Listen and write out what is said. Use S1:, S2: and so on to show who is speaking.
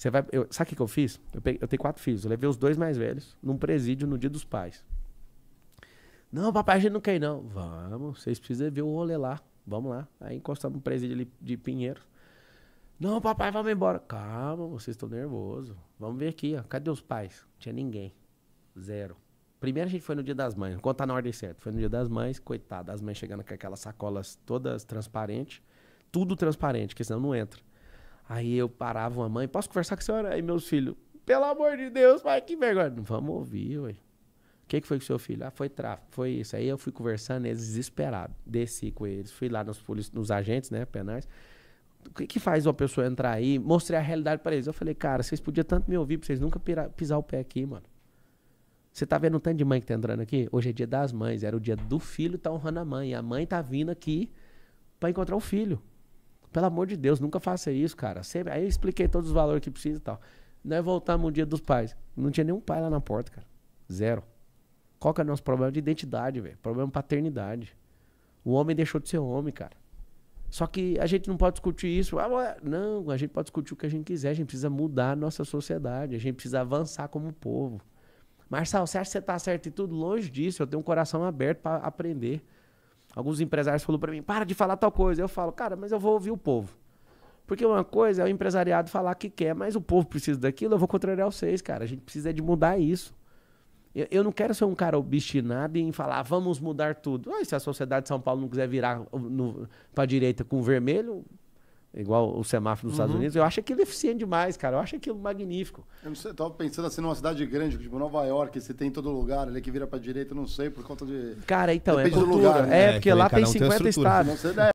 S1: Você vai. Eu, sabe o que eu fiz? Eu, peguei, eu tenho quatro filhos. Eu levei os dois mais velhos num presídio no dia dos pais. Não, papai, a gente não quer ir, não. Vamos, vocês precisam ver o rolê lá. Vamos lá. Aí encostamos no presídio ali de Pinheiro. Não, papai, vamos embora. Calma, vocês estão nervosos. Vamos ver aqui, ó. Cadê os pais? Não tinha ninguém. Zero. Primeiro a gente foi no dia das mães, Conta na ordem certa. Foi no dia das mães, coitado, as mães chegando com aquelas sacolas todas transparentes, tudo transparente, porque senão não entra. Aí eu parava uma mãe, posso conversar com a senhora? Aí meus filhos, pelo amor de Deus, pai, que vergonha. Vamos ouvir, ué. O que, que foi com seu filho? Ah, foi tráfico, foi isso. Aí eu fui conversando, eles desesperados. Desci com eles, fui lá nos, nos agentes, né, penais. O que, que faz uma pessoa entrar aí? Mostrei a realidade para eles. Eu falei, cara, vocês podiam tanto me ouvir, pra vocês nunca pirar, pisar o pé aqui, mano. Você tá vendo o tanto de mãe que tá entrando aqui? Hoje é dia das mães, era o dia do filho tá honrando a mãe. E a mãe tá vindo aqui para encontrar o filho. Pelo amor de Deus, nunca faça isso, cara. Sempre... Aí eu expliquei todos os valores que precisa e tal. Nós é voltamos um dia dos pais. Não tinha nenhum pai lá na porta, cara. Zero. Qual que é o nosso problema de identidade, velho? Problema de paternidade. O homem deixou de ser homem, cara. Só que a gente não pode discutir isso. Ah, não, a gente pode discutir o que a gente quiser. A gente precisa mudar a nossa sociedade. A gente precisa avançar como povo. Marçal, você acha que você está certo e tudo? Longe disso. Eu tenho um coração aberto para aprender. Alguns empresários falaram para mim, para de falar tal coisa. Eu falo, cara, mas eu vou ouvir o povo. Porque uma coisa é o empresariado falar que quer, mas o povo precisa daquilo, eu vou contrariar vocês, cara. A gente precisa de mudar isso. Eu, eu não quero ser um cara obstinado em falar, vamos mudar tudo. Ah, se a sociedade de São Paulo não quiser virar para a direita com vermelho, igual o semáforo dos uhum. Estados Unidos, eu acho aquilo eficiente demais, cara. Eu acho aquilo magnífico. Eu estava pensando assim numa cidade grande, tipo Nova York, você tem em todo lugar, ali que vira para direita, não sei, por conta de. Cara, então, Depende é cultura. Lugar, né? É, porque é, lá tem 50 estados. Né?